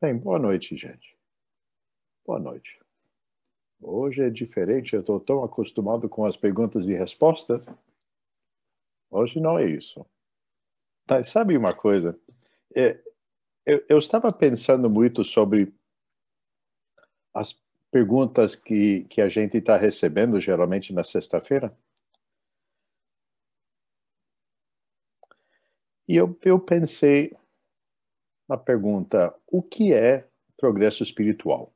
Bem, boa noite, gente. Boa noite. Hoje é diferente, eu estou tão acostumado com as perguntas e respostas. Hoje não é isso. Mas tá, sabe uma coisa? É, eu, eu, estava pensando muito sobre as perguntas que, que a gente está recebendo geralmente na sexta-feira. E eu, eu pensei na pergunta: o que é progresso espiritual?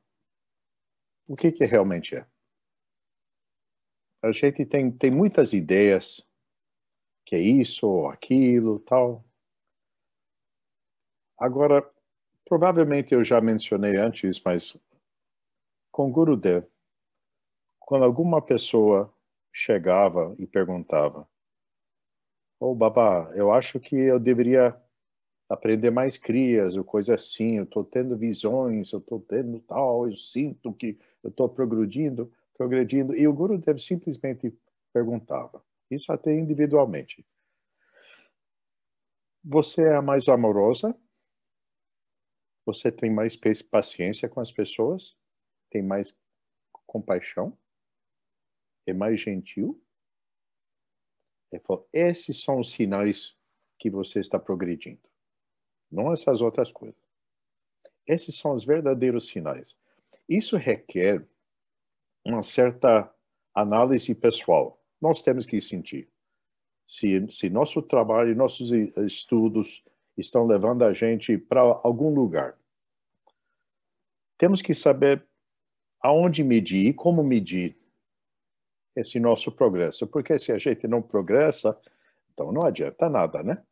O que, que realmente é? A gente tem, tem muitas ideias que é isso ou aquilo, tal. Agora, provavelmente eu já mencionei antes, mas com Gurudev, quando alguma pessoa chegava e perguntava: Ô, oh, babá, eu acho que eu deveria aprender mais crias, ou coisa é assim, eu estou tendo visões, eu estou tendo tal, eu sinto que eu estou progredindo, progredindo. E o guru deve simplesmente perguntava, isso até individualmente. Você é a mais amorosa? Você tem mais paciência com as pessoas? Tem mais compaixão? É mais gentil? Ele falou: esses são os sinais que você está progredindo, não essas outras coisas. Esses são os verdadeiros sinais. Isso requer uma certa análise pessoal. Nós temos que sentir se, se nosso trabalho, nossos estudos estão levando a gente para algum lugar. Temos que saber aonde medir e como medir esse nosso progresso, porque se a gente não progressa, então não adianta nada, né?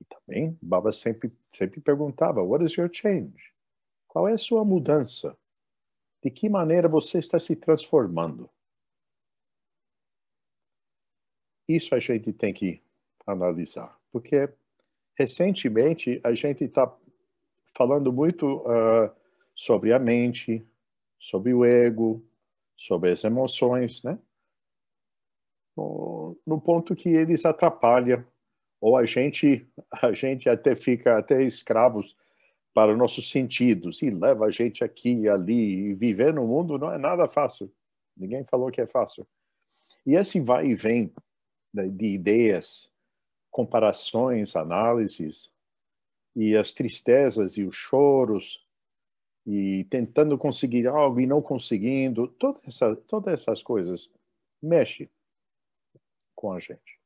E também Baba sempre, sempre perguntava, what is your change? Qual é a sua mudança? De que maneira você está se transformando? Isso a gente tem que analisar, porque recentemente a gente está falando muito uh, sobre a mente, sobre o ego, sobre as emoções, né? No, ponto que eles atrapalham ou a gente a gente até fica até escravos para nossos sentidos e leva a gente aqui e ali e viver no mundo não é nada fácil. Ninguém falou que é fácil. E esse assim vai e vem né, de ideias, comparações, análises e as tristezas e os choros e tentando conseguir algo e não conseguindo, toda essa, todas essas coisas mexe com a gente.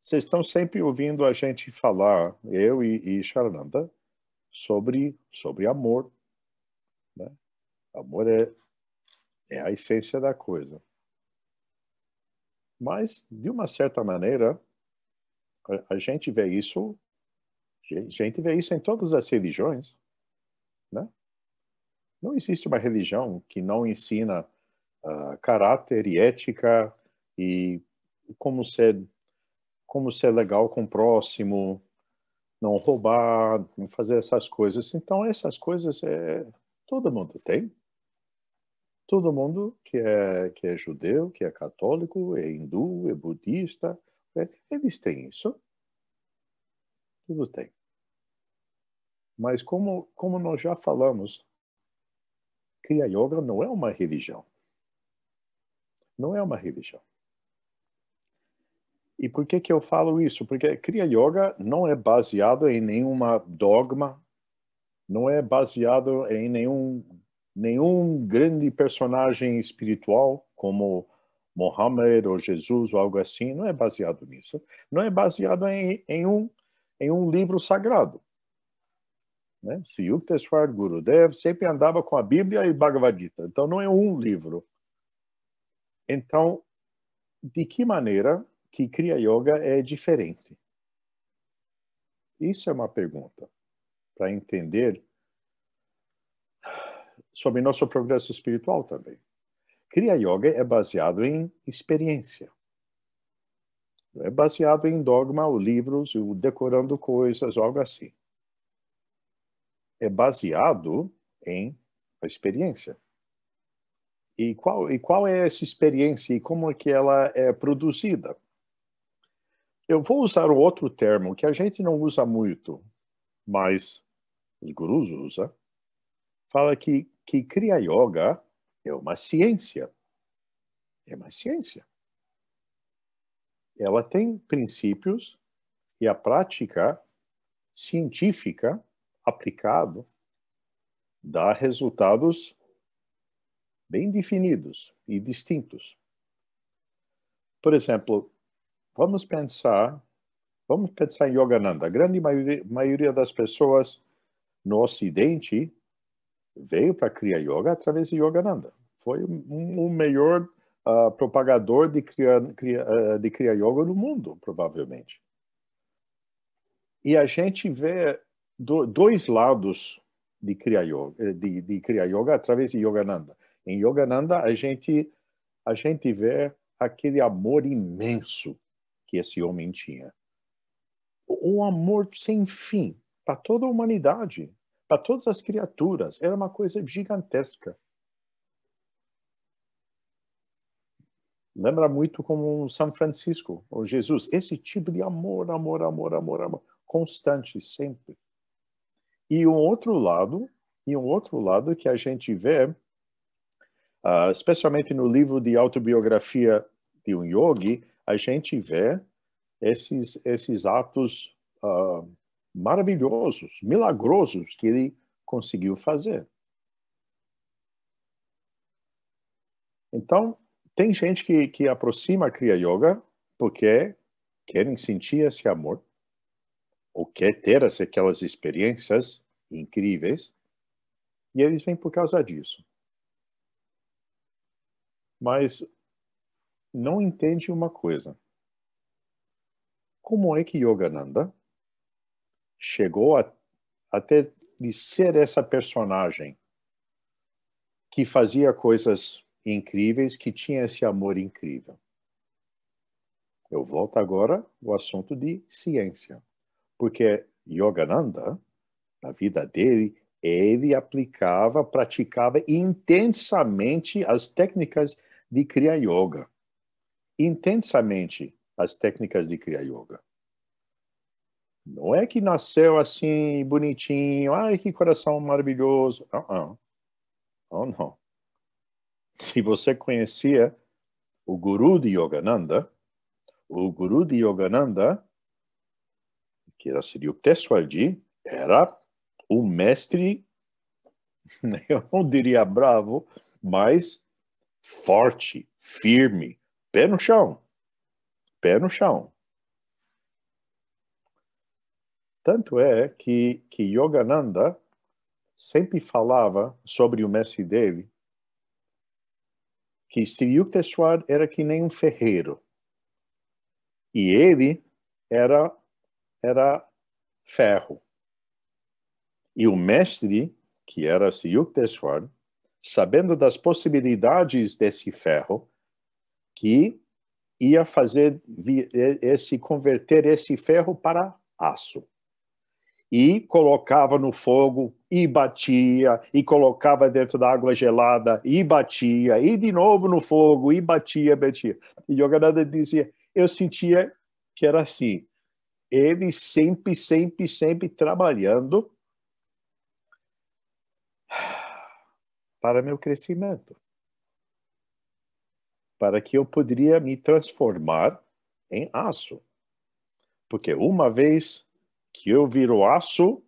Vocês estão sempre ouvindo a gente falar, eu e, e Charlanda, sobre, sobre amor. Né? Amor é, é a essência da coisa. Mas, de uma certa maneira, a, a gente vê isso a gente vê isso em todas as religiões. Né? Não existe uma religião que não ensina uh, caráter e ética e como ser, como ser legal com o próximo, não roubar, não fazer essas coisas. Então, essas coisas é, todo mundo tem. Todo mundo que é, que é judeu, que é católico, é hindu, é budista, é, eles têm isso. Tudo tem. Mas como, como nós já falamos, Kriya Yoga não é uma religião. Não é uma religião. E por que que eu falo isso? Porque Kriya Yoga não é baseado em nenhuma dogma, não é baseado em nenhum nenhum grande personagem espiritual como Mohammed ou Jesus ou algo assim, não é baseado nisso. Não é baseado em, em um em um livro sagrado. Né? Sri Yukteswar Gurudev sempre andava com a Bíblia e Bhagavad Gita. Então, não é um livro. Então, de que maneira que Kriya Yoga é diferente? Isso é uma pergunta para entender sobre nosso progresso espiritual também. Kriya Yoga é baseado em experiência. É baseado em dogma ou livros, ou decorando coisas, algo assim é baseado em a experiência. E qual, e qual é essa experiência e como é que ela é produzida? Eu vou usar outro termo que a gente não usa muito, mas os gurus usam. Fala que, que Kriya Yoga é uma ciência. É uma ciência. Ela tem princípios e a prática científica aplicado dá resultados bem definidos e distintos. Por exemplo, vamos pensar, vamos pensar em Yogananda. A grande maioria, maioria das pessoas no Ocidente veio para criar yoga através de Yogananda. Foi o um, um melhor uh, propagador de criar, ah, de criar yoga no mundo, provavelmente. E a gente vê do, dois lados de Kriya Yoga, eh, de, de Kriya Yoga através de Yogananda. Em Yogananda, a gente, a gente vê aquele amor imenso que esse homem tinha. Um amor sem fim para toda a humanidade, para todas as criaturas. Era uma coisa gigantesca. Lembra muito como São Francisco, ou Jesus. Esse tipo de amor, amor, amor, amor, amor, constante, sempre. E um outro lado, e um outro lado que a gente vê, uh, especialmente no livro de autobiografia de um yogi, a gente vê esses esses atos uh, maravilhosos, milagrosos que ele conseguiu fazer. Então, tem gente que, que aproxima a Kriya Yoga porque querem sentir esse amor quer ter aquelas experiências incríveis, e eles vêm por causa disso. Mas não entende uma coisa. Como é que Yogananda chegou a, até de ser essa personagem que fazia coisas incríveis, que tinha esse amor incrível? Eu volto agora ao assunto de ciência porque Yogananda, na vida dele, ele aplicava, praticava intensamente as técnicas de Kriya Yoga. Intensamente as técnicas de Kriya Yoga. Não é que nasceu assim, bonitinho, ai que coração maravilhoso. Não, não. oh não. Se você conhecia o guru de Yogananda, o guru de Yogananda que era, seria o Tesuardi, era o mestre, né, eu não diria bravo, mas forte, firme, pé no chão. Pé no chão. Tanto é que, que Yogananda sempre falava sobre o mestre dele que Sri Yukteswar era que nem um ferreiro. E ele era era ferro. E o mestre, que era Siyukdeswar, sabendo das possibilidades desse ferro, que ia fazer esse converter esse ferro para aço e colocava no fogo e batia e colocava dentro da água gelada e batia e de novo no fogo e batia batia e Yogananda dizia eu sentia que era assim ele sempre, sempre, sempre trabalhando para meu crescimento, para que eu poderia me transformar em aço. Porque uma vez que eu viro aço,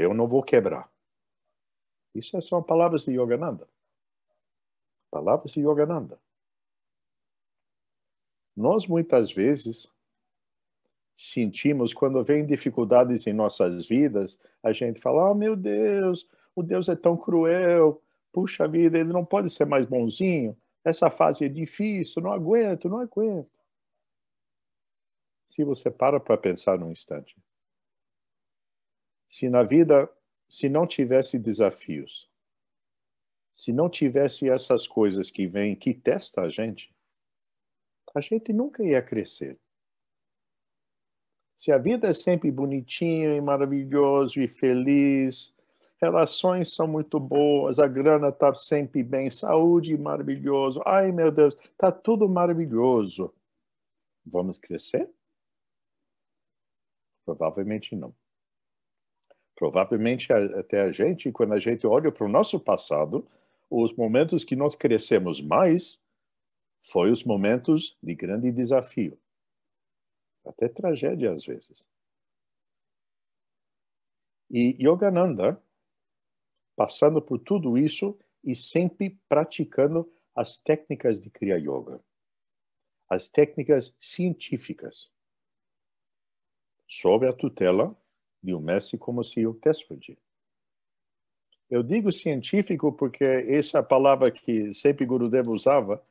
eu não vou quebrar. Isso é são palavras de Yogananda. Palavras de Yogananda. Nós muitas vezes sentimos quando vem dificuldades em nossas vidas, a gente fala: "Oh, meu Deus, o Deus é tão cruel. Puxa vida, ele não pode ser mais bonzinho. Essa fase é difícil, não aguento, não aguento." Se você para para pensar num instante, se na vida se não tivesse desafios, se não tivesse essas coisas que vêm que testa a gente, a gente nunca ia crescer se a vida é sempre bonitinha e maravilhosa e feliz, relações são muito boas, a grana está sempre bem, saúde maravilhoso, ai meu Deus, está tudo maravilhoso. Vamos crescer? Provavelmente não. Provavelmente até a gente, quando a gente olha para o nosso passado, os momentos que nós crescemos mais foi os momentos de grande desafio até tragédia às vezes. E Yogananda, passando por tudo isso e sempre praticando as técnicas de Kriya Yoga, as técnicas científicas, sob a tutela de um mestre como Sri Yukteswarji Eu digo científico porque essa é palavra que sempre Gurudev usava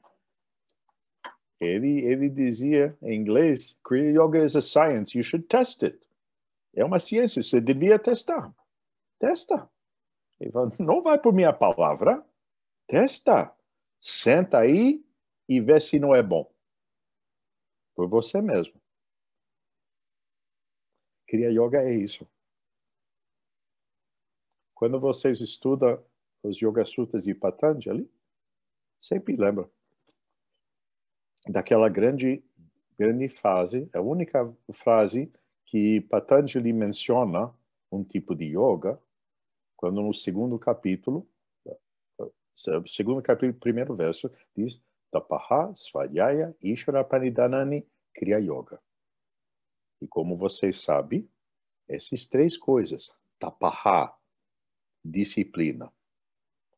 ele, ele dizia em inglês: Kriya Yoga is a science, you should test it. É uma ciência, você devia testar. Testa. Ele fala, não vai por minha palavra, testa. Senta aí e vê se não é bom. Por você mesmo. Kriya Yoga é isso. Quando vocês estudam os Yoga Sutras de Patanjali, sempre lembra daquela grande grande frase, a única frase que Patanjali menciona um tipo de yoga, quando no segundo capítulo, eh, eh, segundo capítulo, primeiro verso, diz Tapaha Svayaya Ishvara Kriya Yoga. E como vocês sabem, essas três coisas, Tapaha, disciplina,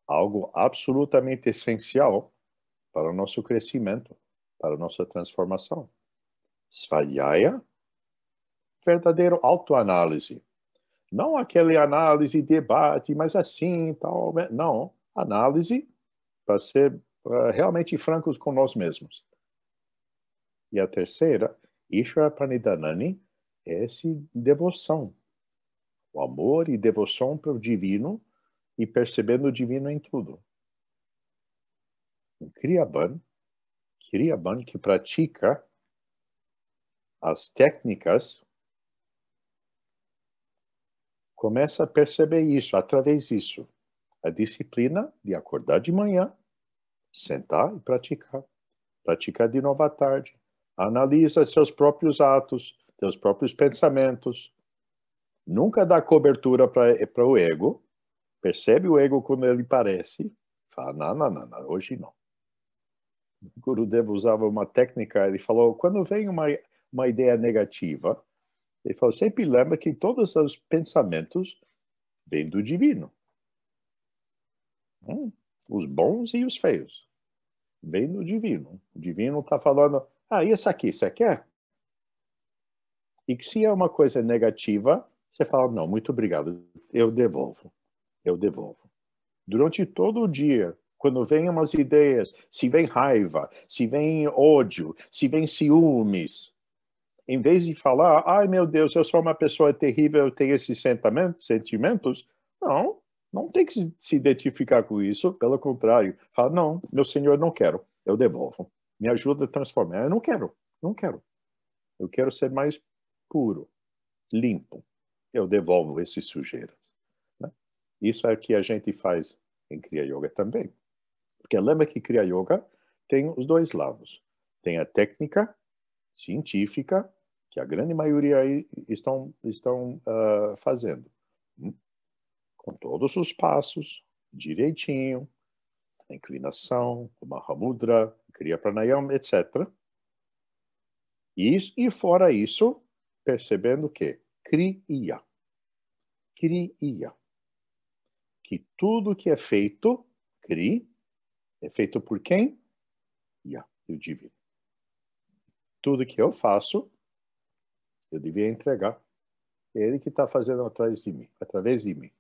algo absolutamente essencial para o nosso crescimento para nossa transformação. svadhyaya, verdadeiro autoanálise. Não aquele análise, debate, mas assim, tal. Né? Não, análise para ser uh, realmente francos com nós mesmos. E a terceira, Ishvara Pranidhanani, é essa devoção. O amor e devoção para o divino e percebendo o divino em tudo. O Kriyaban, Kiriaban, que pratica as técnicas, começa a perceber isso, através disso. A disciplina de acordar de manhã, sentar e praticar. Praticar de novo à tarde. Analisa seus próprios atos, seus próprios pensamentos. Nunca dá cobertura para o ego. Percebe o ego quando ele parece. Fala, não, não, não, não hoje não. Gurudev usava uma técnica, ele falou, quando vem uma, uma ideia negativa, ele falou, sempre lembra que todos os pensamentos vêm do divino. Hum, os bons e os feios. Vêm do divino. O divino está falando, ah, aqui, isso aqui, você é? quer? E que se é uma coisa negativa, você fala, não, muito obrigado, eu devolvo. Eu devolvo. Durante todo o dia, quando vem umas ideias, se vem raiva, se vem ódio, se vem ciúmes, em vez de falar, ai meu Deus, eu sou uma pessoa terrível, eu tenho esses sentimentos, não, não tem que se identificar com isso, pelo contrário, fala, não, meu Senhor, não quero, eu devolvo, me ajuda a transformar, eu não quero, não quero, eu quero ser mais puro, limpo, eu devolvo esses sujeiras. Né? Isso é o que a gente faz em Kriya Yoga também. Porque a lama que cria yoga tem os dois lados. Tem a técnica científica, que a grande maioria aí estão, estão uh, fazendo. Hum, com todos os passos, direitinho, a inclinação, o Mahamudra, cria Pranayama, etc. Isso, e fora isso, percebendo que cria cria que tudo que é feito, cria é feito por quem? Yeah, eu divido. Tudo que eu faço, eu devia entregar. Ele que está fazendo atrás de mim, através de mim.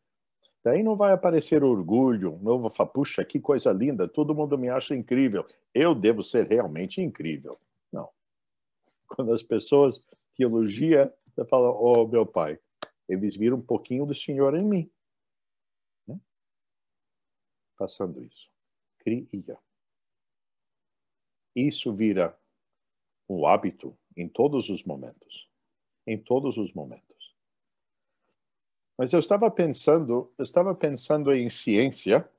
Daí não vai aparecer orgulho, não vou falar, puxa, que coisa linda, todo mundo me acha incrível, eu devo ser realmente incrível. Não. Quando as pessoas te elogiam, você fala, oh, meu pai, eles viram um pouquinho do Senhor em mim. Né? Passando isso. Isso vira um hábito em todos os momentos. Em todos os momentos. Mas eu estava pensando, eu estava pensando em ciência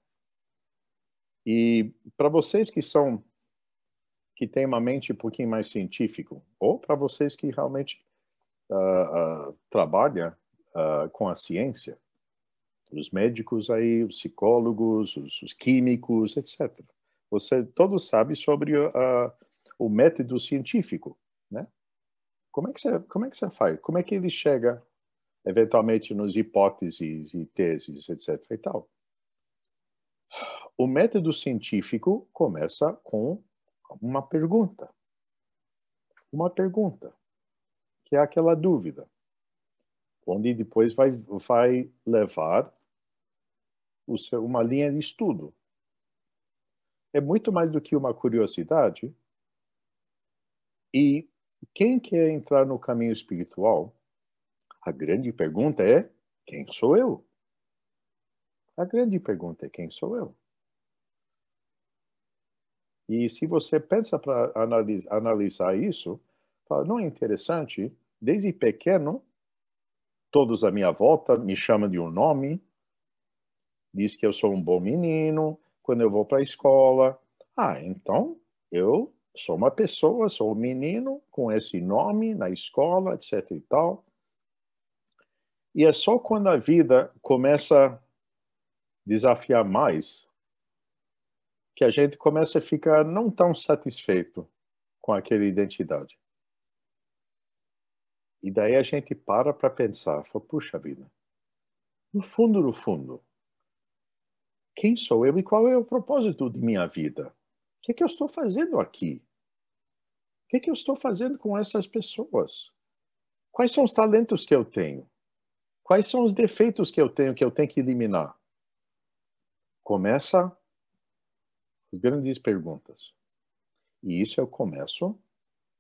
e para vocês que são que têm uma mente um pouquinho mais científico, ou para vocês que realmente uh, ah, uh ah, trabalha uh, ah, com a ciência, os médicos aí, os psicólogos, os, os químicos, etc. Você todos sabem sobre o método científico, né? Como é que você como é que você faz? Como é que ele chega eventualmente nos hipóteses e teses, etc. e tal? O método científico começa com uma pergunta, uma pergunta que é aquela dúvida onde depois vai, vai levar seu, uma linha de estudo. É muito mais do que uma curiosidade. E quem quer entrar no caminho espiritual, a grande pergunta é: quem sou eu? A grande pergunta é: quem sou eu? E se você pensa para analisar, analisar isso, fala, não é interessante? Desde pequeno, todos à minha volta me chamam de um nome, diz que eu sou um bom menino quando eu vou para a escola. Ah, então eu sou uma pessoa, sou um menino com esse nome na escola, etc e tal. E é só quando a vida começa a desafiar mais que a gente começa a ficar não tão satisfeito com aquela identidade. E daí a gente para para pensar, fala, puxa vida, no fundo, no fundo, quem sou eu e qual é o propósito de minha vida? O que, é que eu estou fazendo aqui? O que, é que eu estou fazendo com essas pessoas? Quais são os talentos que eu tenho? Quais são os defeitos que eu tenho que eu tenho que eliminar? Começa as grandes perguntas. E isso é o começo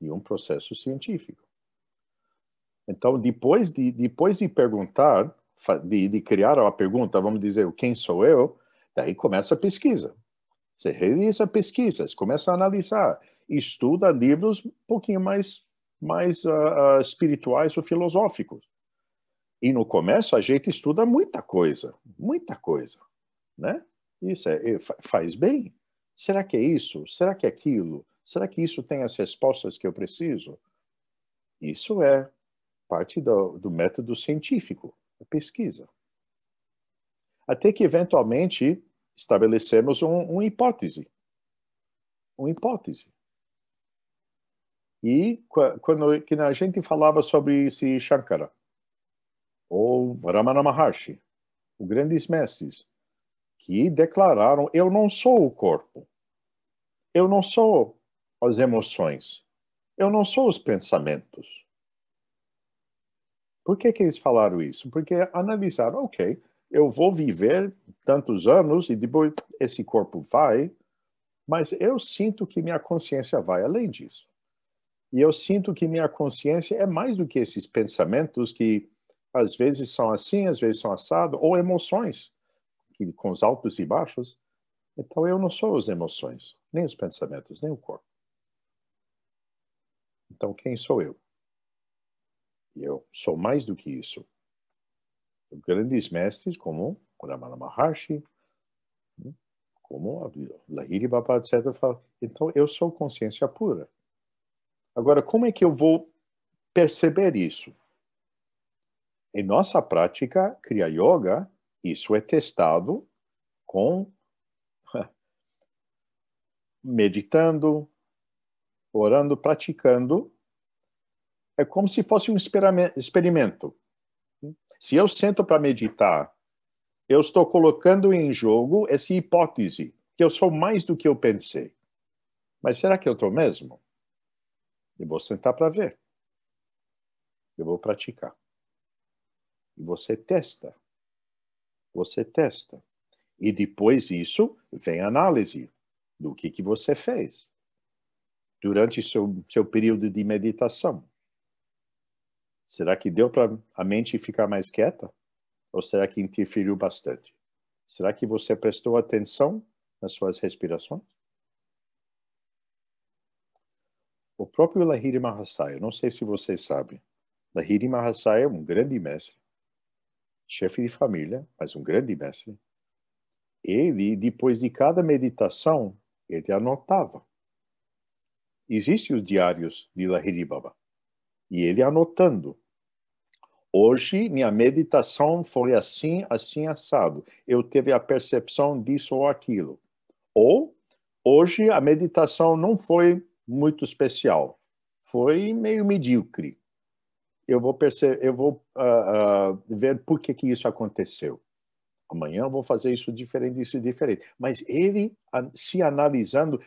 de um processo científico. Então, depois de, depois de perguntar, de, de criar a pergunta, vamos dizer, quem sou eu, Daí começa a pesquisa. Você realiza pesquisas, começa a analisar, estuda livros um pouquinho mais, mais uh, uh, espirituais ou filosóficos. E no começo a gente estuda muita coisa, muita coisa, né? Isso é, faz bem. Será que é isso? Será que é aquilo? Será que isso tem as respostas que eu preciso? Isso é parte do, do método científico, a pesquisa. Até que, eventualmente, estabelecemos um, uma hipótese. Uma hipótese. E quando, quando a gente falava sobre esse Shankara, ou Ramana Maharshi, os grandes mestres, que declararam: eu não sou o corpo, eu não sou as emoções, eu não sou os pensamentos. Por que, que eles falaram isso? Porque analisaram, ok, eu vou viver tantos anos e depois esse corpo vai, mas eu sinto que minha consciência vai além disso. E eu sinto que minha consciência é mais do que esses pensamentos que às vezes são assim, às vezes são assado, ou emoções, que com os altos e baixos. Então eu não sou as emoções, nem os pensamentos, nem o corpo. Então quem sou eu? Eu sou mais do que isso grandes mestres como Ramana Maharshi, né? como Lahiri Baba, etc. falam, então, eu sou consciência pura. Agora, como é que eu vou perceber isso? Em nossa prática, Kriya Yoga, isso é testado com meditando, orando, praticando. É como se fosse um experimento. Se eu sento para meditar, eu estou colocando em jogo essa hipótese, que eu sou mais do que eu pensei. Mas será que eu estou mesmo? Eu vou sentar para ver. Eu vou praticar. E você testa. Você testa. E depois disso, vem a análise do que, que você fez durante seu, seu período de meditação. Será que deu para a mente ficar mais quieta? Ou será que interferiu bastante? Será que você prestou atenção nas suas respirações? O próprio Lahiri Mahasaya, não sei se vocês sabem, Lahiri Mahasaya é um grande mestre, chefe de família, mas um grande mestre. Ele, depois de cada meditação, ele anotava. Existem os diários de Lahiri Baba. E ele anotando Hoje, minha meditação foi assim, assim, assado. Eu tive a percepção disso ou aquilo. Ou, hoje, a meditação não foi muito especial. Foi meio medíocre. Eu vou, eu vou uh, uh, ver por que, que isso aconteceu. Amanhã eu vou fazer isso diferente, isso diferente. Mas ele se analisando,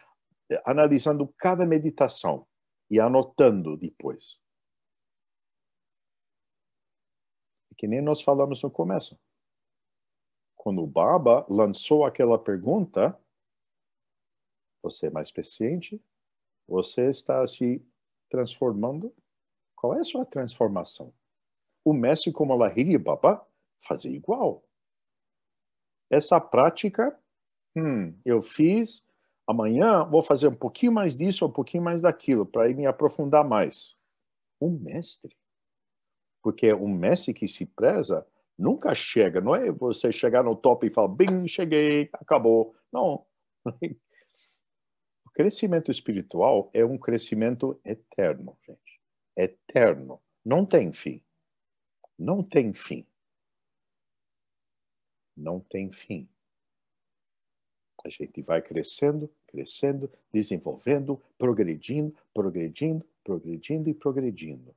analisando cada meditação e anotando depois. que nem nós falamos no começo. Quando o Baba lançou aquela pergunta, você é mais paciente? Você está se transformando? Qual é a sua transformação? O mestre como Lahiri Baba fazia igual. Essa prática, hum, eu fiz, amanhã vou fazer um pouquinho mais disso, um pouquinho mais daquilo, para me aprofundar mais. O mestre porque o Messi que se preza nunca chega, não é você chegar no top e falar, bem, cheguei, acabou. Não. O crescimento espiritual é um crescimento eterno, gente. Eterno. Não tem fim. Não tem fim. Não tem fim. A gente vai crescendo, crescendo, desenvolvendo, progredindo, progredindo, progredindo e progredindo.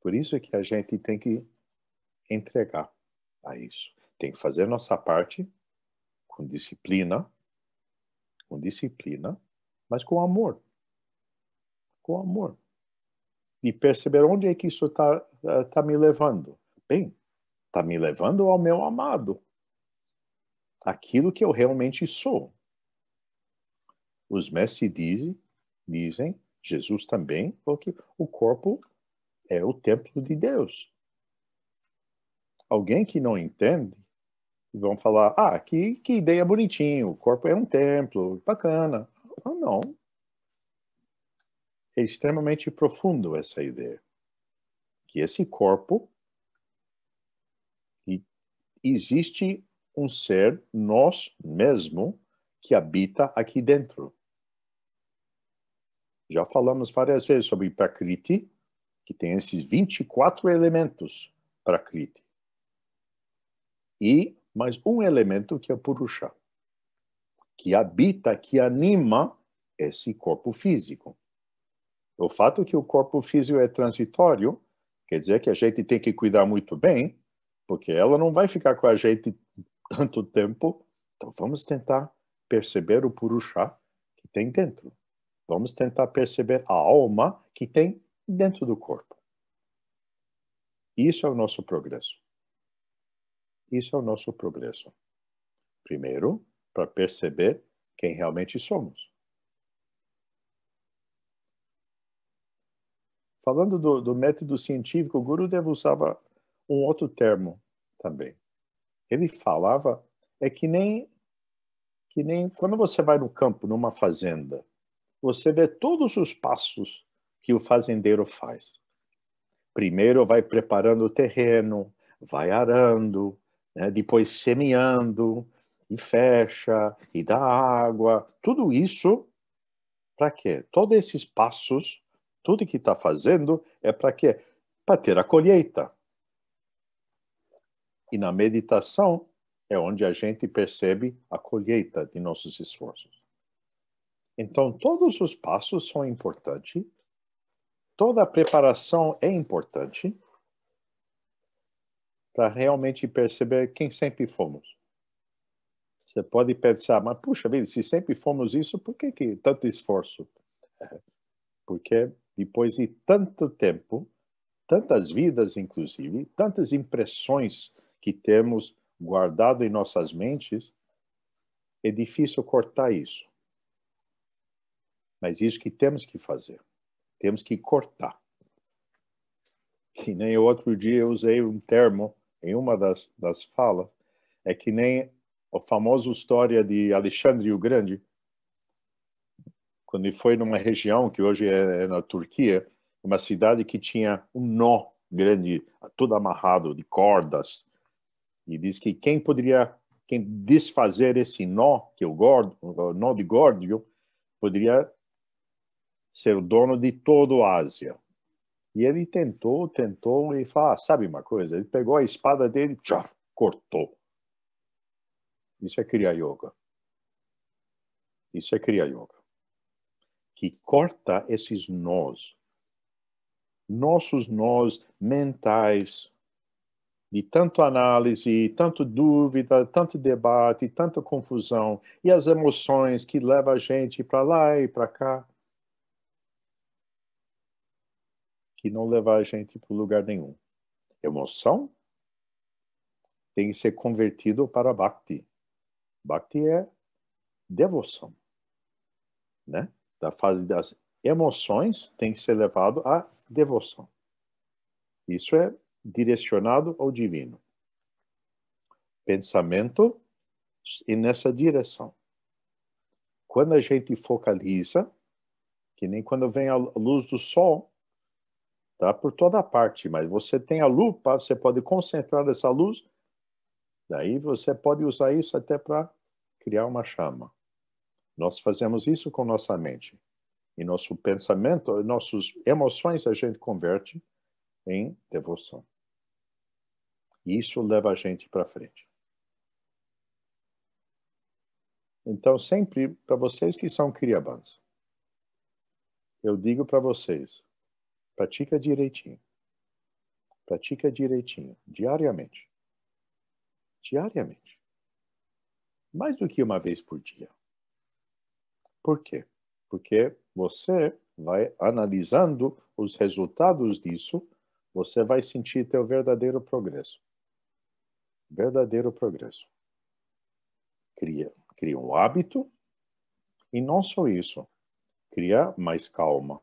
Por isso é que a gente tem que entregar a isso. Tem que fazer nossa parte com disciplina, com disciplina, mas com amor. Com amor. E perceber onde é que isso está tá, tá me levando. Bem, está me levando ao meu amado. Aquilo que eu realmente sou. Os mestres dizem, dizem Jesus também, que o corpo é o templo de Deus. Alguém que não entende, vão falar: ah, que, que ideia bonitinha, o corpo é um templo, bacana. Não, não. É extremamente profundo essa ideia. Que esse corpo existe um ser, nós mesmo, que habita aqui dentro. Já falamos várias vezes sobre Prakriti, que tem esses 24 elementos para Kriti. E mais um elemento que é Purusha, que habita, que anima esse corpo físico. O fato que o corpo físico é transitório quer dizer que a gente tem que cuidar muito bem, porque ela não vai ficar com a gente tanto tempo. Então vamos tentar perceber o Purusha que tem dentro. Vamos tentar perceber a alma que tem dentro do corpo. Isso é o nosso progresso. Isso é o nosso progresso. Primeiro, para perceber quem realmente somos. Falando do, do método científico, o Gurudev usava um outro termo também. Ele falava, é que nem, que nem quando você vai no campo, numa fazenda, você vê todos os passos que o fazendeiro faz. Primeiro vai preparando o terreno, vai arando, né? depois semeando, e fecha, e dá água. Tudo isso para quê? Todos esses passos, tudo que está fazendo é para quê? Para ter a colheita. E na meditação é onde a gente percebe a colheita de nossos esforços. Então, todos os passos são importantes toda a preparação é importante para realmente perceber quem sempre fomos. Você pode pensar, mas puxa vida, se sempre fomos isso, por que, que tanto esforço? É, porque depois de tanto tempo, tantas vidas, inclusive, tantas impressões que temos guardado em nossas mentes, é difícil cortar isso. Mas é isso que temos que fazer. Temos que cortar. Que nem o outro dia eu usei um termo em uma das, das falas, é que nem a famosa história de Alexandre o Grande, quando ele foi numa região que hoje é, é na Turquia, uma cidade que tinha um nó grande, todo amarrado de cordas, e diz que quem poderia quem desfazer esse nó que é o, gordo, o nó de Górdio poderia ser o dono de toda a Ásia. E ele tentou, tentou e fala, ah, sabe uma coisa? Ele pegou a espada dele, tchau, cortou. Isso é Kriya Yoga. Isso é Kriya Yoga. Que corta esses nós. Nossos nós mentais, de tanto análise, tanto dúvida, tanto debate, tanta confusão, e as emoções que levam a gente para lá e para cá. que não leva a gente para lugar nenhum. Emoção tem que ser convertido para Bhakti. Bhakti é devoção, né? Da fase das emoções tem que ser levado à devoção. Isso é direcionado ao divino. Pensamento e nessa direção. Quando a gente focaliza, que nem quando vem a luz do sol, tá? Por toda parte, mas você tem a lupa, você pode concentrar essa luz, daí você pode usar isso até para criar uma chama. Nós fazemos isso com nossa mente. E nosso pensamento, nossas emoções a gente converte em devoção. e Isso leva a gente para frente. Então, sempre, para vocês que são criabans, eu digo para vocês, Pratica direitinho. Pratica direitinho, diariamente. Diariamente. Mais do que uma vez por dia. Por quê? Porque você vai analisando os resultados disso, você vai sentir teu verdadeiro progresso. Verdadeiro progresso. Cria, cria um hábito e não só isso, cria mais calma,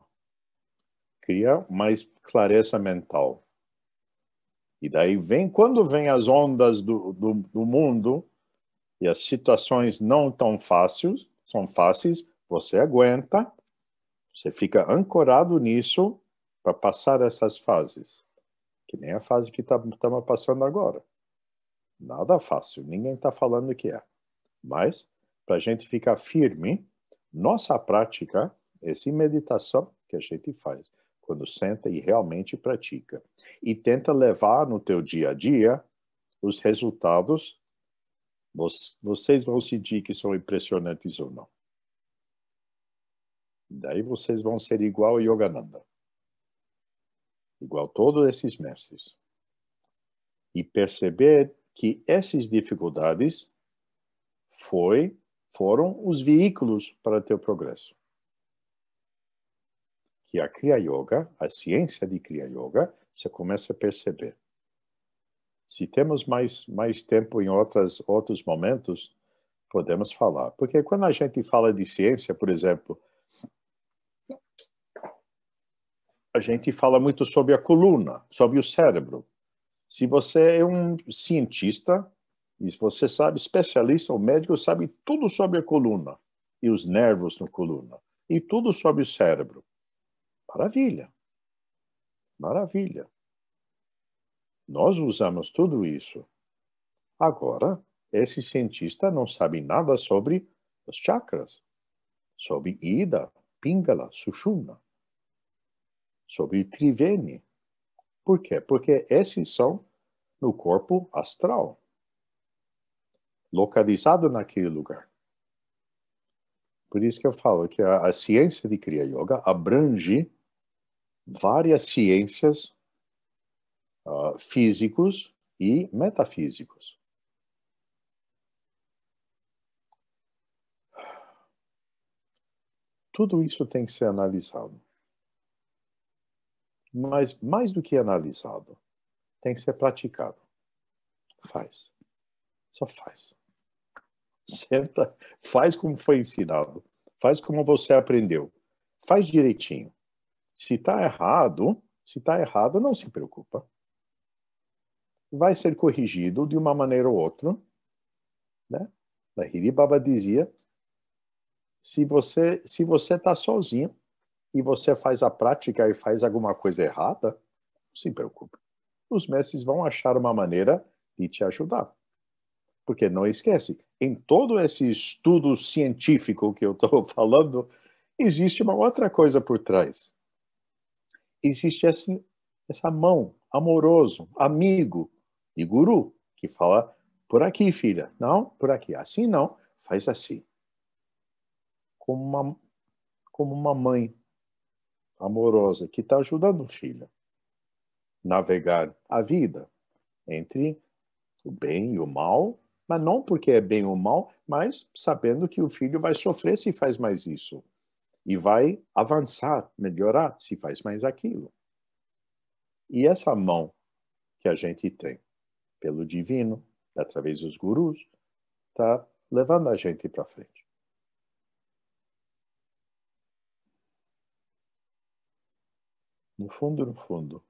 cria mais clareza mental. E daí vem, quando vem as ondas do, do, do mundo e as situações não tão fáceis, são fáceis, você aguenta, você fica ancorado nisso para passar essas fases. Que nem a fase que estamos tá, passando agora. Nada fácil, ninguém está falando que é. Mas, para a gente ficar firme, nossa prática, essa meditação que a gente faz, quando senta e realmente pratica. E tenta levar no teu dia a dia os resultados. Vocês vão sentir que são impressionantes ou não. Daí vocês vão ser igual a Yogananda. Igual a todos esses mestres. E perceber que essas dificuldades foi, foram os veículos para teu progresso que a Kriya Yoga, a ciência de Kriya Yoga, você começa a perceber. Se temos mais, mais tempo em outras, outros momentos, podemos falar. Porque quando a gente fala de ciência, por exemplo, a gente fala muito sobre a coluna, sobre o cérebro. Se você é um cientista, e você sabe, especialista ou médico, sabe tudo sobre a coluna e os nervos na coluna, e tudo sobre o cérebro. Maravilha! Maravilha! Nós usamos tudo isso. Agora, esse cientista não sabe nada sobre os chakras, sobre Ida, Pingala, Sushumna, sobre Triveni. Por quê? Porque esses são no corpo astral, localizado naquele lugar. Por isso que eu falo que a, a ciência de Kriya Yoga abrange várias ciências uh, físicos e metafísicos. Tudo isso tem que ser analisado. Mas, mais do que analisado, tem que ser praticado. Faz. Só faz. Senta, faz como foi ensinado. Faz como você aprendeu. Faz direitinho. Se está errado, se está errado, não se preocupa. Vai ser corrigido de uma maneira ou outra. Né? A Hiribaba dizia, se você se você está sozinho e você faz a prática e faz alguma coisa errada, não se preocupe. Os mestres vão achar uma maneira de te ajudar. Porque não esquece, em todo esse estudo científico que eu estou falando, existe uma outra coisa por trás existe essa mão, amoroso, amigo e guru, que fala por aqui, filha, não, por aqui, assim não, faz assim. Como uma, como uma mãe amorosa que está ajudando o filho navegar a vida entre o bem e o mal, mas não porque é bem ou mal, mas sabendo que o filho vai sofrer se faz mais isso e vai avançar, melhorar se faz mais aquilo. E essa mão que a gente tem pelo divino, através dos gurus, está levando a gente para frente. No fundo, no fundo,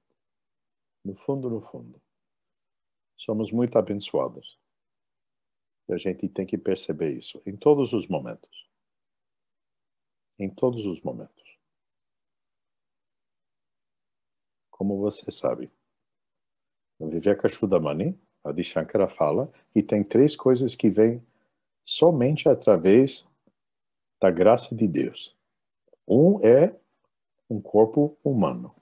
no fundo, no fundo, somos muito abençoados. E a gente tem que perceber isso em todos os momentos em todos os momentos. Como você sabe, no Viveka Chudamani, Adi Shankara fala que tem três coisas que vêm somente através da graça de Deus. Um é um corpo humano.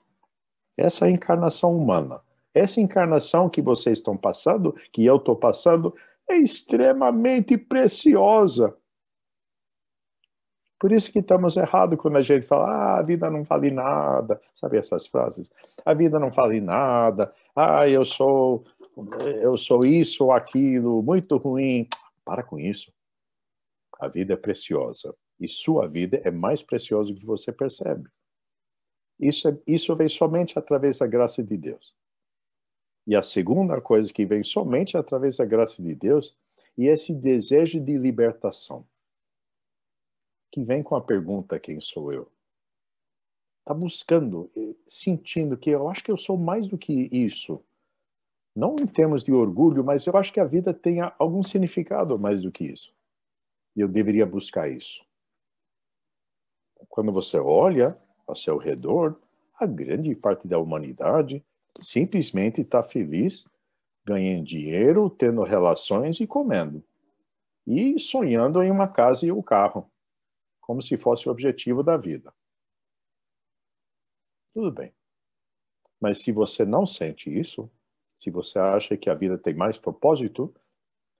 Essa é encarnação humana, essa encarnação que vocês estão passando, que eu estou passando, é extremamente preciosa. Por isso que estamos errados quando a gente fala, ah, a vida não vale nada, sabe essas frases? A vida não vale nada, ah, eu sou, eu sou isso ou aquilo, muito ruim. Para com isso. A vida é preciosa e sua vida é mais preciosa do que você percebe. Isso, é, isso vem somente através da graça de Deus. E a segunda coisa que vem somente através da graça de Deus é esse desejo de libertação que vem com a pergunta: quem sou eu? Está buscando, eh, sentindo que eu acho que eu sou mais do que isso. Não em termos de orgulho, mas eu acho que a vida tem algum significado mais do que isso. E eu deveria buscar isso. Quando você olha ao seu redor, a grande parte da humanidade simplesmente está feliz, ganhando dinheiro, tendo relações e comendo. E sonhando em uma casa e um carro como se fosse o objetivo da vida. Tudo bem. Mas se você não sente isso, se você acha que a vida tem mais propósito,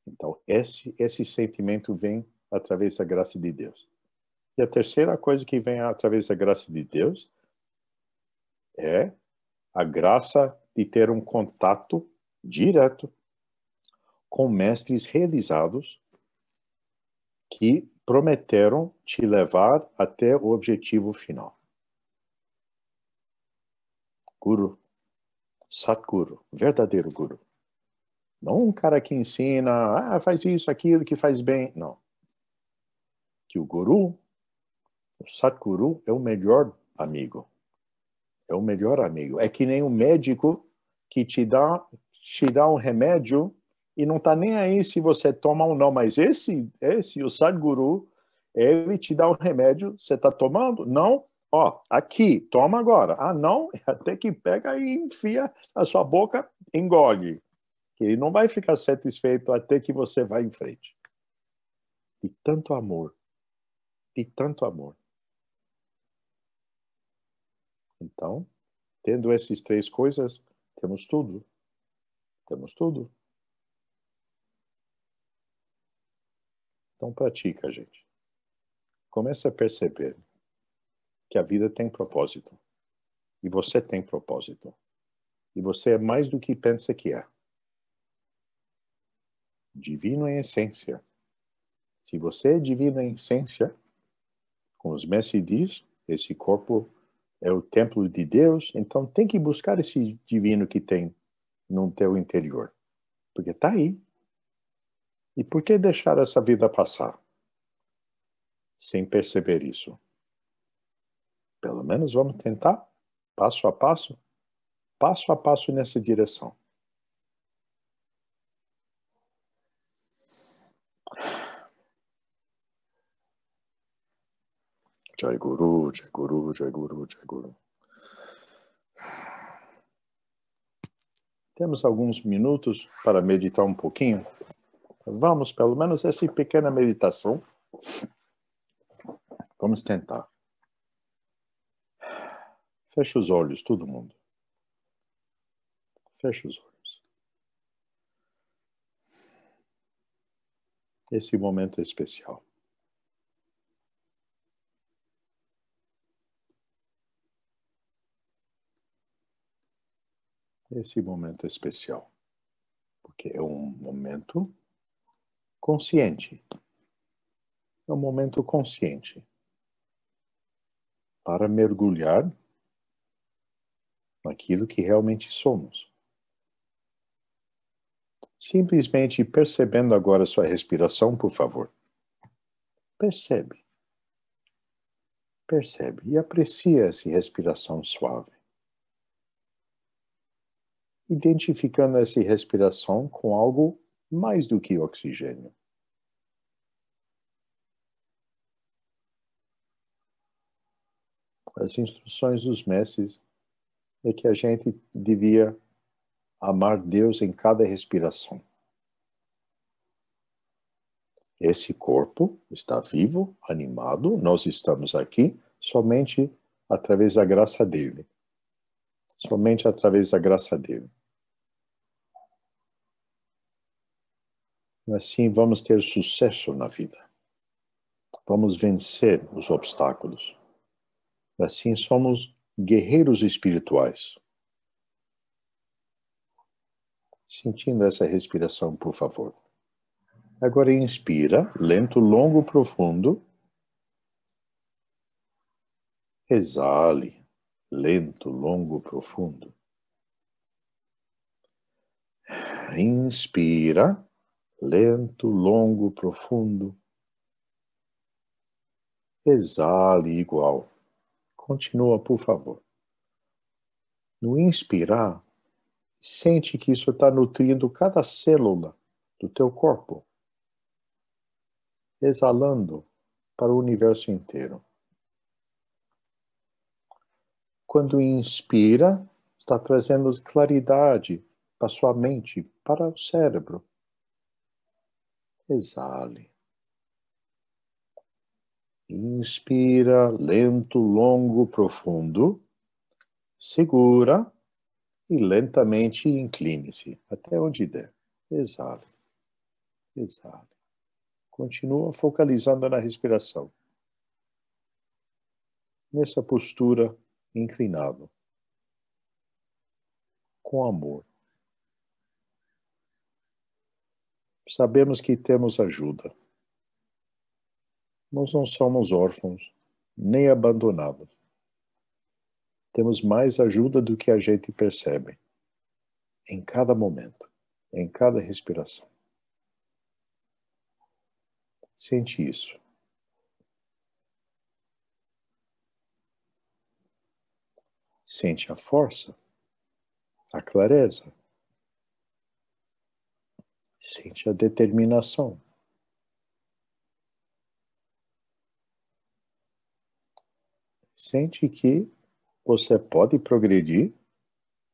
então esse esse sentimento vem através da graça de Deus. E a terceira coisa que vem através da graça de Deus é a graça de ter um contato direto com mestres realizados que prometeram te levar até o objetivo final. Guru, Satguru, verdadeiro guru. Não um cara que ensina, ah, faz isso, aquilo, que faz bem. Não. Que o guru, o Satguru, é o melhor amigo. É o melhor amigo. É que nem o um médico que te dá, te dá um remédio e não está nem aí se você toma ou não, mas esse, esse o Sadhguru, ele te dá o remédio, você está tomando? Não? Ó, aqui, toma agora. Ah, não? Até que pega e enfia a sua boca, engole. Ele não vai ficar satisfeito até que você vá em frente. De tanto amor. De tanto amor. Então, tendo essas três coisas, temos tudo. Temos tudo. Então pratica, gente. Começa a perceber que a vida tem propósito. E você tem propósito. E você é mais do que pensa que é. Divino em essência. Se você é divino em essência, como os Messi diz, esse corpo é o templo de Deus, então tem que buscar esse divino que tem no teu interior. Porque está aí, e por que deixar essa vida passar? Sem perceber isso. Pelo menos vamos tentar, passo a passo, passo a passo nessa direção. Jai Guru, Jai Guru, Jai Guru, Jai Guru. Temos alguns minutos para meditar um pouquinho. Vamos, pelo menos, essa pequena meditação. Vamos tentar. Feche os olhos, todo mundo. Feche os olhos. Esse momento é especial. Esse momento é especial, porque é um momento consciente. É um momento consciente para mergulhar naquilo que realmente somos. Simplesmente percebendo agora sua respiração, por favor. Percebe. Percebe e aprecia essa respiração suave. Identificando essa respiração com algo mais do que oxigênio. As instruções dos mestres é que a gente devia amar Deus em cada respiração. Esse corpo está vivo, animado, nós estamos aqui somente através da graça dele. Somente através da graça dele. Assim vamos ter sucesso na vida. Vamos vencer os obstáculos. Assim somos guerreiros espirituais. Sentindo essa respiração, por favor. Agora inspira, lento, longo, profundo. Exale, lento, longo, profundo. Inspira lento, longo, profundo. Exale igual. Continua, por favor. No inspirar, sente que isso está nutrindo cada célula do teu corpo, exalando para o universo inteiro. Quando inspira, está trazendo claridade para sua mente, para o cérebro, Exale. Inspira lento, longo, profundo. Segura e lentamente incline-se até onde der. Exale. Exale. Continua focalizando na respiração. Nessa postura inclinado. Com amor. sabemos que temos ajuda. Nós não somos órfãos, nem abandonados. Temos mais ajuda do que a gente percebe, em cada momento, em cada respiração. Sente isso. Sente a força, a clareza, Sente a determinação. Sente que você pode progredir,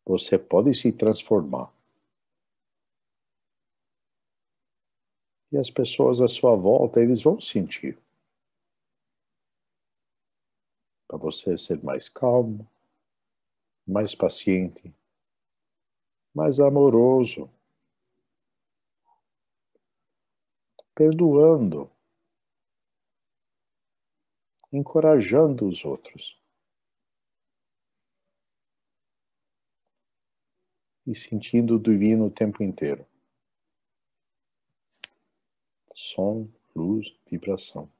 você pode se transformar. E as pessoas à sua volta, eles vão sentir. Para você ser mais calmo, mais paciente, mais amoroso. perdoando, encorajando os outros. E sentindo o divino o tempo inteiro. Som, luz, vibração.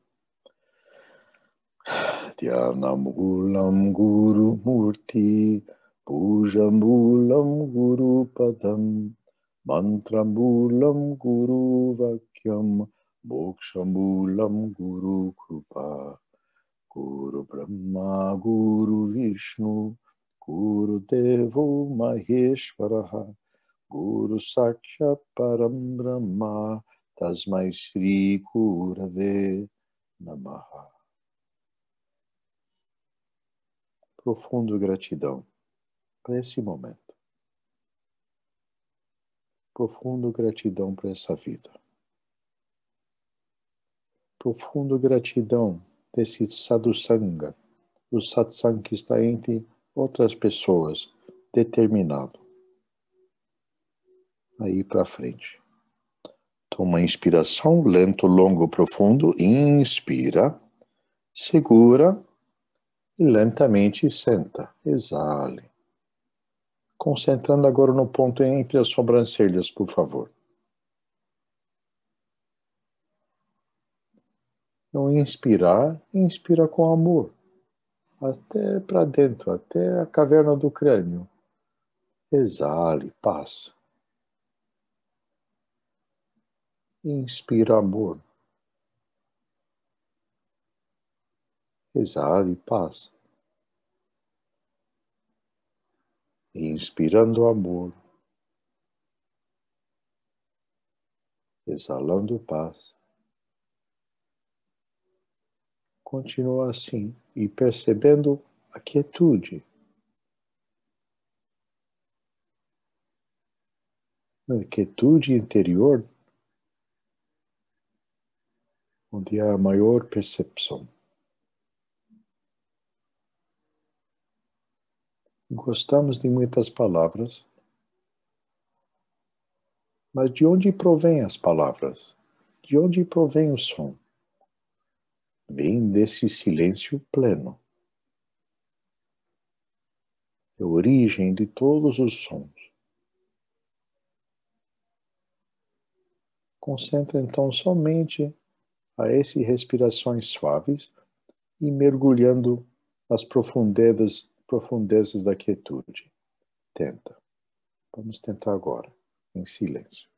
Dhyanamgulam Guru Murti Pujamulam Guru Padam Mantrambulam Guru Vakyam Bokshambulam Guru Krupa Guru Brahma Guru Vishnu Guru Devo Maheshwaraha Guru Sakya Param Brahma Tasmai Sri Kurave Namaha Profundo gratidão para esse momento. Profundo gratidão por essa vida. Profundo gratidão desse sadhusanga, o satsang que está entre outras pessoas, determinado. Aí para frente. Toma inspiração, lento, longo, profundo. Inspira, segura e lentamente senta. Exale. Concentrando agora no ponto entre as sobrancelhas, por favor. Então, inspirar, inspira com amor, até para dentro, até a caverna do crânio. Exale, passa. Inspira amor. Exale, paz. inspirando amor, exalando paz. Continua assim e percebendo a quietude. Na quietude interior, onde há a maior percepção. Gostamos de muitas palavras, mas de onde provém as palavras? De onde provém o som? Vem desse silêncio pleno. É a origem de todos os sons. Concentra então somente a essas respirações suaves e mergulhando nas profundezas profundezas da quietude. Tenta. Vamos tentar agora, em silêncio.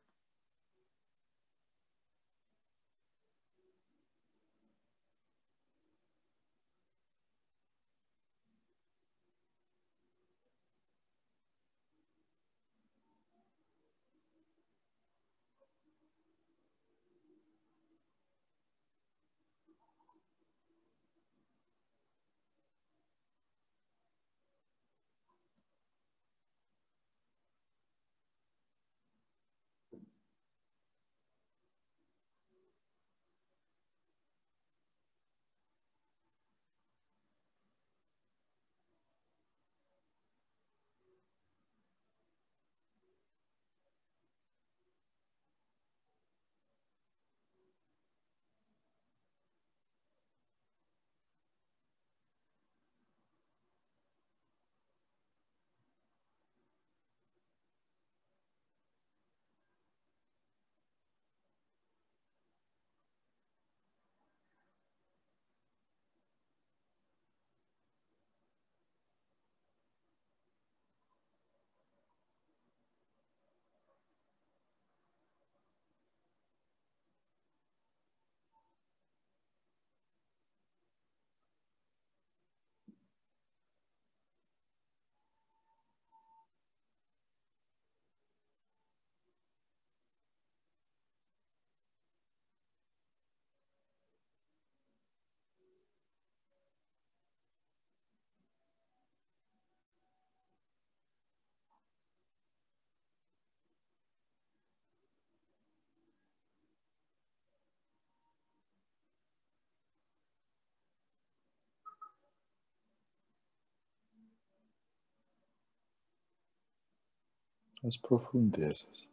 as profundezas.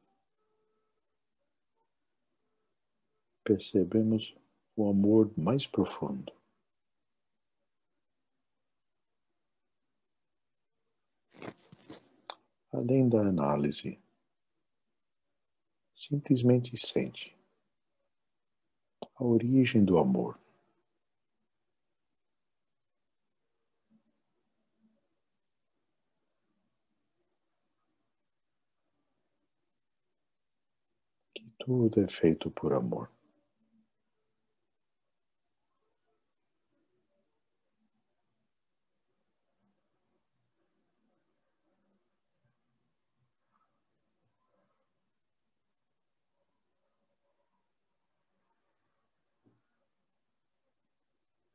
Percebemos o amor mais profundo. Além da análise, simplesmente sente a origem do amor. Tudo é feito por amor.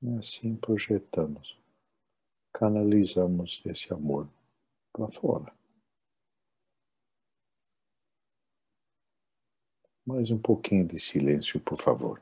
E assim projetamos, canalizamos esse amor para fora. Mais um pouquinho de silêncio, por favor.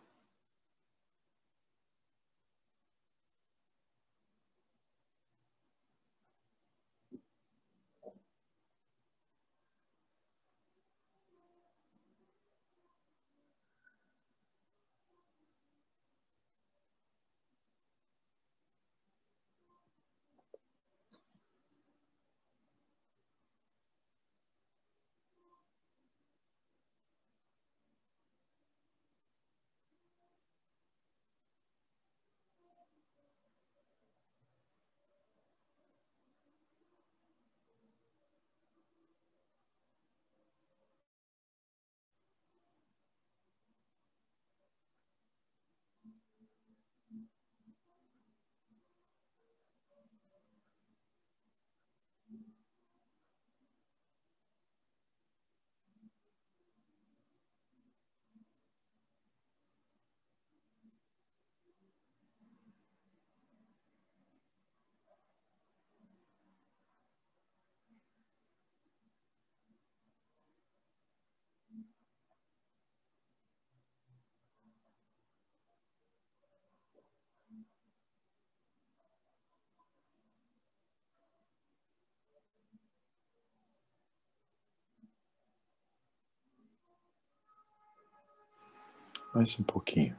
Mais um pouquinho.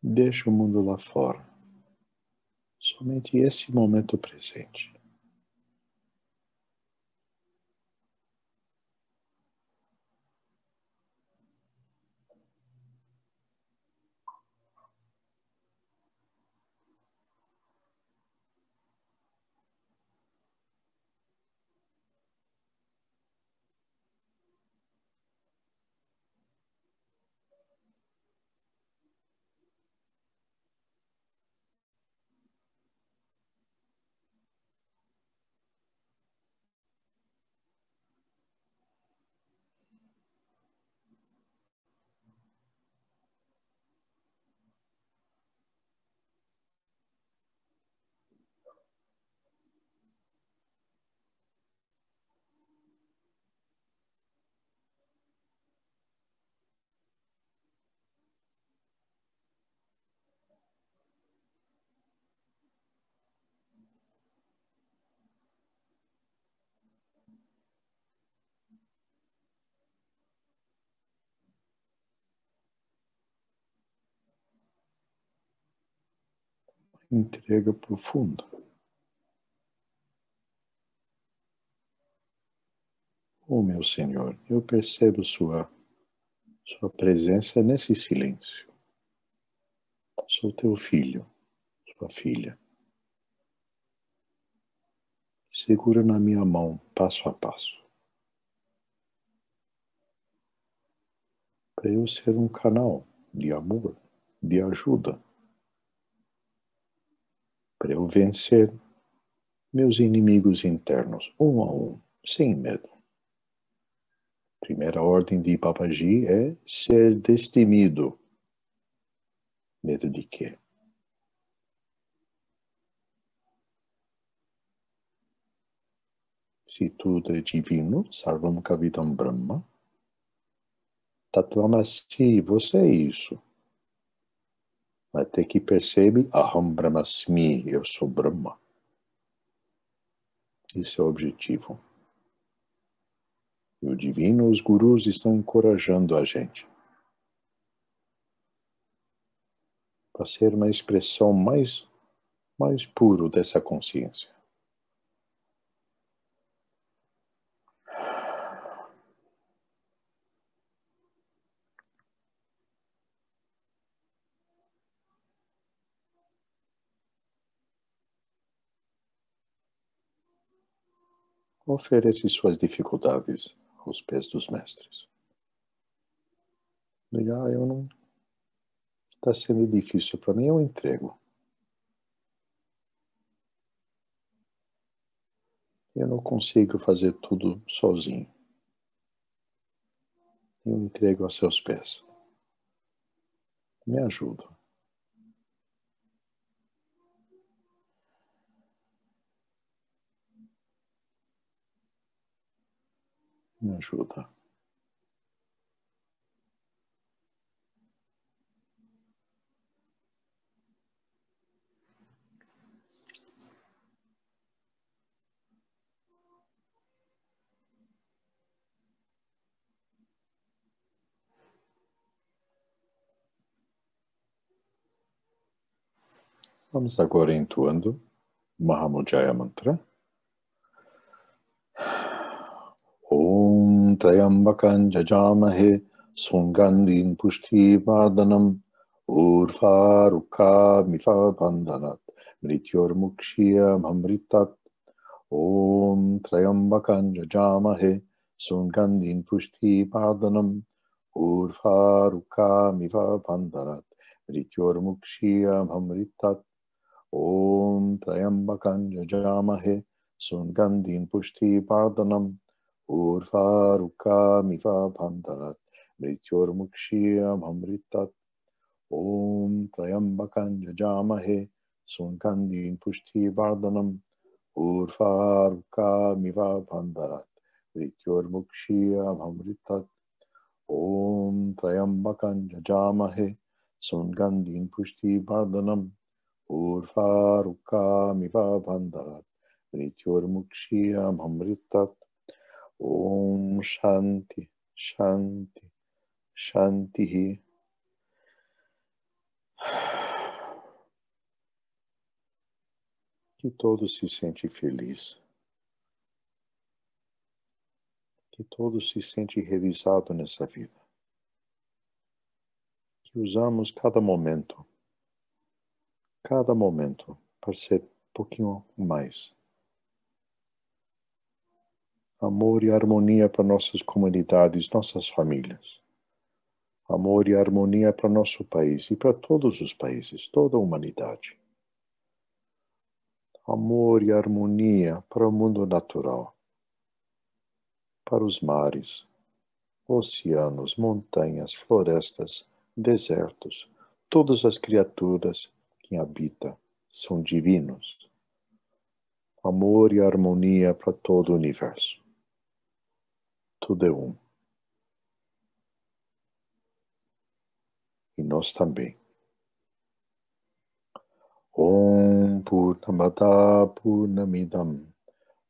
Deixa o mundo lá fora. Somente esse momento presente. entrega profunda. Oh, meu Senhor, eu percebo sua, sua presença nesse silêncio. Sou teu filho, sua filha. Segura na minha mão, passo a passo. Para eu ser um canal de amor, de ajuda para eu vencer meus inimigos internos, um a um, sem medo. Primeira ordem de Papaji é ser destemido. Medo de quê? Se tudo é divino, Sarvam Kavitam Brahma, Tatvamasi, você é isso até que perceber Aham Brahmasmi, eu sou Brahma. Esse é o objetivo. E o divino, os gurus estão encorajando a gente para ser uma expressão mais, mais puro dessa consciência. oferece suas dificuldades aos pés dos mestres. Legal, ah, eu não. Está sendo difícil para mim, eu entrego. Eu não consigo fazer tudo sozinho. Eu entrego aos seus pés. Me ajuda. Me ajuda. Vamos agora entoando Mahamudjaya Mantra. त्र्यम्बकं जजामहे सुगन्धिं पुष्टिवर्धनम् ऊर्ध्वारुकामिफबन्धनात् मृत्योर्मुक्ष्यमृतत् ॐ त्र्यम्बकं जजामहे सुगन्धिं पुष्टिवर्धनम् ऊर्ध्वारुकामिव बन्धनात् मृत्योर्मुक्ष्यमृतत् ॐ त्र्यम्बकं यजामहे सुगन्धिं पुष्टिवर्धनम् ऊर्ध्वारुकामिवाभान्तात् मृत्योर्मुक्षीयमृतात् ॐ त्र्यम्बकं यजामहे सुगन्धिं पुष्टिवर्धनम् ऊर्ध्वारुकामिवाभान्तात् मृत्योर्मुक्षीयमृतात् ॐ त्र्यम्बकं यजामहे सुगन्धिं पुष्टिवर्धनम् ऊर्ध्वारुकामिवाभान्तात् मृत्योर्मुक्षीयमृतात् Om Shanti, Shanti, Shanti. Que todos se sente feliz Que todos se sente realizado nessa vida. Que usamos cada momento, cada momento, para ser um pouquinho mais amor e harmonia para nossas comunidades, nossas famílias. Amor e harmonia para nosso país e para todos os países, toda a humanidade. Amor e harmonia para o mundo natural, para os mares, oceanos, montanhas, florestas, desertos, todas as criaturas que habita são divinos. Amor e harmonia para todo o universo tudo é um. E nós também. Om Purnamada Purnamidam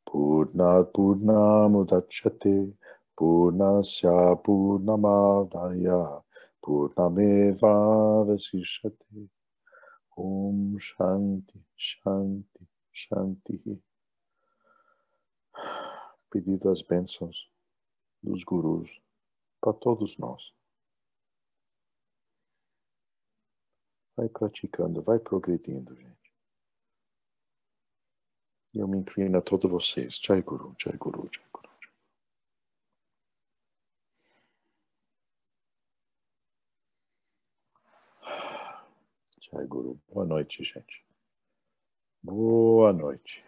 Purnat Purnamudachyate Purnasya Purnamadaya Purnameva Vasishate Om Shanti Shanti Shanti Pedido as bênçãos dos gurus para todos nós. Vai praticando, vai progredindo, gente. E eu me inclino a todos vocês. Jai Guru, Jai Guru, Jai Guru. Jai Guru. Boa noite, gente. Boa noite.